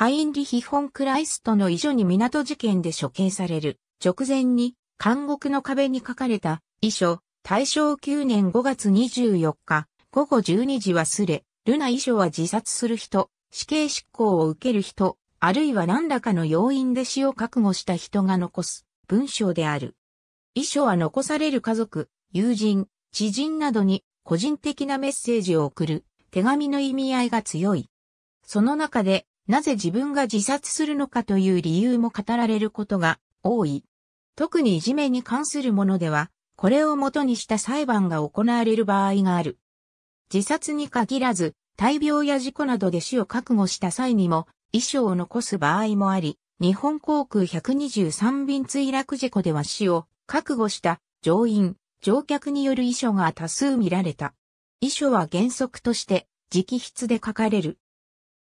ハインリヒ・フォン・クライストの遺書に港事件で処刑される直前に監獄の壁に書かれた遺書、大正9年5月24日、午後12時忘れ、ルナ遺書は自殺する人、死刑執行を受ける人、あるいは何らかの要因で死を覚悟した人が残す文章である。遺書は残される家族、友人、知人などに個人的なメッセージを送る手紙の意味合いが強い。その中でなぜ自分が自殺するのかという理由も語られることが多い。特にいじめに関するものでは、これを元にした裁判が行われる場合がある。自殺に限らず、大病や事故などで死を覚悟した際にも、遺書を残す場合もあり、日本航空123便墜落事故では死を覚悟した乗員、乗客による遺書が多数見られた。遺書は原則として直筆で書かれる。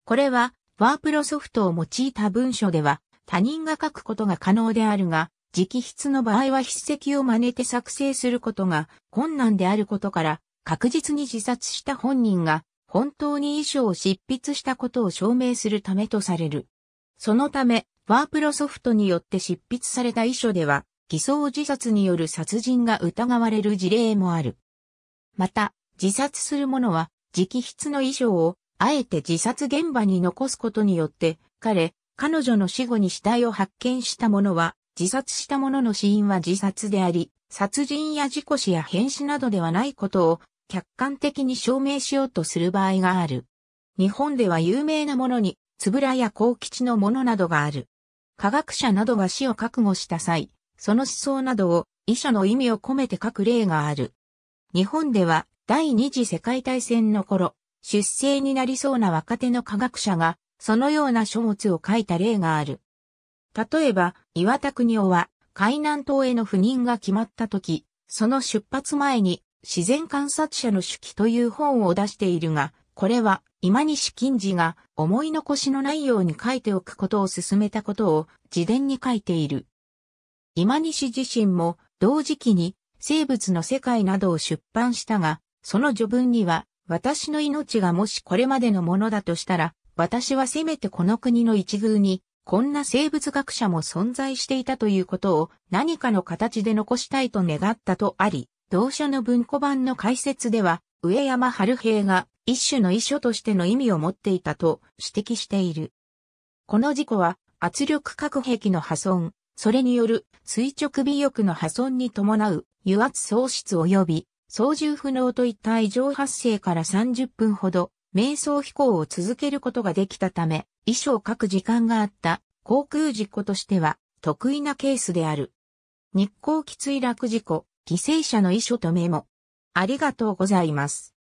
これはワープロソフトを用いた文書では、他人が書くことが可能であるが、直筆の場合は筆跡を真似て作成することが困難であることから、確実に自殺した本人が本当に遺書を執筆したことを証明するためとされる。そのため、ワープロソフトによって執筆された遺書では、偽装自殺による殺人が疑われる事例もある。また、自殺する者は、直筆の遺書をあえて自殺現場に残すことによって、彼、彼女の死後に死体を発見した者は、自殺した者の死因は自殺であり、殺人や事故死や変死などではないことを客観的に証明しようとする場合がある。日本では有名なものに、つぶらや幸吉のものなどがある。科学者などが死を覚悟した際、その思想などを遺書の意味を込めて書く例がある。日本では第二次世界大戦の頃、出生になりそうな若手の科学者が、そのような書物を書いた例がある。例えば、岩田国夫は、海南島への赴任が決まった時、その出発前に、自然観察者の手記という本を出しているが、これは今西金次が思い残しのないように書いておくことを勧めたことを自伝に書いている。今西自身も同時期に生物の世界などを出版したが、その序文には私の命がもしこれまでのものだとしたら、私はせめてこの国の一遇に、こんな生物学者も存在していたということを何かの形で残したいと願ったとあり、同書の文庫版の解説では、上山春平が一種の遺書としての意味を持っていたと指摘している。この事故は圧力核壁の破損、それによる垂直尾翼の破損に伴う油圧喪失及び操縦不能といった異常発生から30分ほど、瞑想飛行を続けることができたため、遺書を書く時間があった航空事故としては得意なケースである。日光機墜落事故、犠牲者の遺書とメモ。ありがとうございます。